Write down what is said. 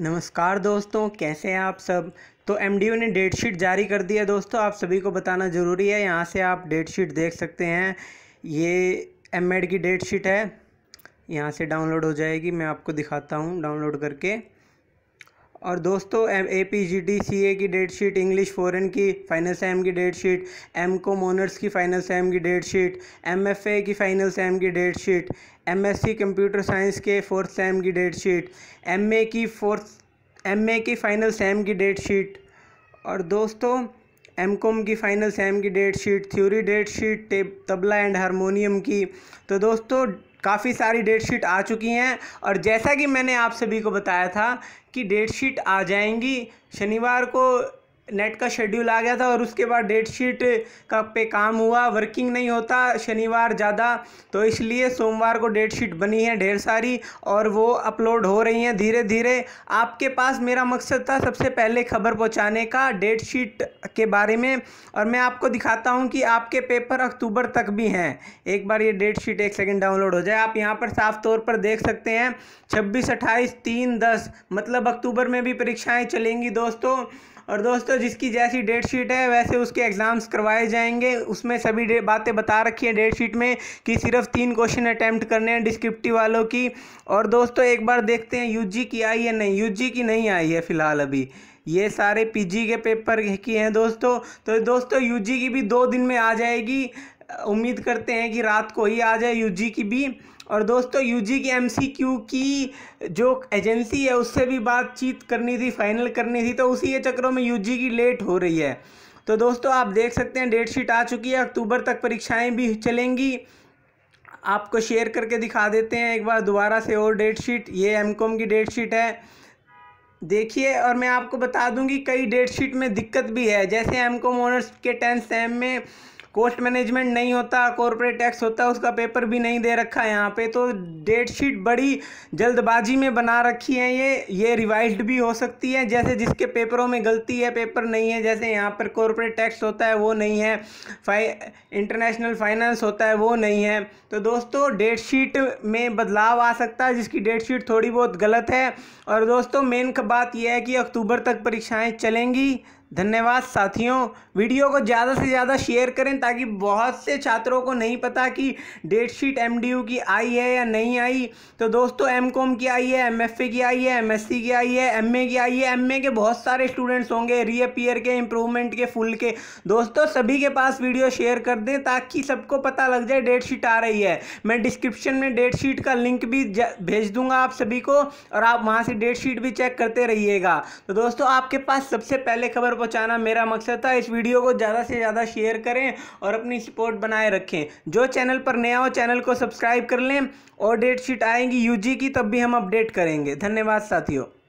नमस्कार दोस्तों कैसे हैं आप सब तो एम ने डेट शीट जारी कर दी है दोस्तों आप सभी को बताना ज़रूरी है यहाँ से आप डेट शीट देख सकते हैं ये एम की डेट शीट है यहाँ से डाउनलोड हो जाएगी मैं आपको दिखाता हूँ डाउनलोड करके और दोस्तों A P G T C A की डेट शीट इंग्लिश फ़ॉरन की फाइनल सेम की date sheet M com honours की फाइनल सेम की date sheet M F A की फाइनल सेम की date sheet M S C computer science के fourth sem की date sheet M A की fourth M A की final sem की date sheet और दोस्तों एम कॉम की फ़ाइनल सेम की date sheet theory date sheet tabla and हारमोनीम की तो दोस्तों काफ़ी सारी डेट शीट आ चुकी हैं और जैसा कि मैंने आप सभी को बताया था कि डेट शीट आ जाएंगी शनिवार को नेट का शेड्यूल आ गया था और उसके बाद डेट शीट का पे काम हुआ वर्किंग नहीं होता शनिवार ज़्यादा तो इसलिए सोमवार को डेट शीट बनी है ढेर सारी और वो अपलोड हो रही हैं धीरे धीरे आपके पास मेरा मकसद था सबसे पहले खबर पहुंचाने का डेट शीट के बारे में और मैं आपको दिखाता हूं कि आपके पेपर अक्टूबर तक भी हैं एक बार ये डेट शीट एक सेकेंड डाउनलोड हो जाए आप यहाँ पर साफ तौर पर देख सकते हैं छब्बीस अट्ठाईस तीन दस मतलब अक्टूबर में भी परीक्षाएँ चलेंगी दोस्तों और दोस्तों जिसकी जैसी डेट शीट है वैसे उसके एग्ज़ाम्स करवाए जाएंगे उसमें सभी बातें बता रखी हैं डेट शीट में कि सिर्फ तीन क्वेश्चन अटैम्प्ट करने हैं डिस्क्रिप्टिव वालों की और दोस्तों एक बार देखते हैं यू की आई या नहीं यू की नहीं आई है फ़िलहाल अभी ये सारे पीजी के पेपर की हैं दोस्तों तो दोस्तों यूजी की भी दो दिन में आ जाएगी उम्मीद करते हैं कि रात को ही आ जाए यूजी की भी और दोस्तों यूजी की एमसीक्यू की जो एजेंसी है उससे भी बातचीत करनी थी फाइनल करनी थी तो उसी के चक्रों में यूजी की लेट हो रही है तो दोस्तों आप देख सकते हैं डेट शीट आ चुकी है अक्टूबर तक परीक्षाएं भी चलेंगी आपको शेयर करके दिखा देते हैं एक बार दोबारा से और डेट शीट ये एम की डेट शीट है देखिए और मैं आपको बता दूंगी कई डेट शीट में दिक्कत भी है जैसे एम कॉम ऑनर्स के टेंथ सेम में कॉस्ट मैनेजमेंट नहीं होता कॉरपोरेट टैक्स होता उसका पेपर भी नहीं दे रखा यहाँ पे तो डेट शीट बड़ी जल्दबाजी में बना रखी है ये ये रिवाइज्ड भी हो सकती है जैसे जिसके पेपरों में गलती है पेपर नहीं है जैसे यहाँ पर कॉरपोरेट टैक्स होता है वो नहीं है फाइ इंटरनेशनल फाइनेंस होता है वो नहीं है तो दोस्तों डेट शीट में बदलाव आ सकता है जिसकी डेट शीट थोड़ी बहुत गलत है और दोस्तों मेन बात यह है कि अक्टूबर तक परीक्षाएँ चलेंगी धन्यवाद साथियों वीडियो को ज़्यादा से ज़्यादा शेयर करें ताकि बहुत से छात्रों को नहीं पता कि डेट शीट एम की आई है या नहीं आई तो दोस्तों एम कॉम की आई है एम एफ ए की आई है एम एस सी की आई है एम ए की आई है एम ए के बहुत सारे स्टूडेंट्स होंगे रीअपियर के इम्प्रूवमेंट के फुल के दोस्तों सभी के पास वीडियो शेयर कर दें ताकि सबको पता लग जाए डेट शीट आ रही है मैं डिस्क्रिप्शन में डेट शीट का लिंक भी भेज दूँगा आप सभी को और आप वहाँ से डेट शीट भी चेक करते रहिएगा तो दोस्तों आपके पास सबसे पहले खबर पहुंचाना मेरा मकसद था इस वीडियो को ज़्यादा से ज़्यादा शेयर करें और अपनी सपोर्ट बनाए रखें जो चैनल पर नया हो चैनल को सब्सक्राइब कर लें और डेट शीट आएगी यूजी की तब भी हम अपडेट करेंगे धन्यवाद साथियों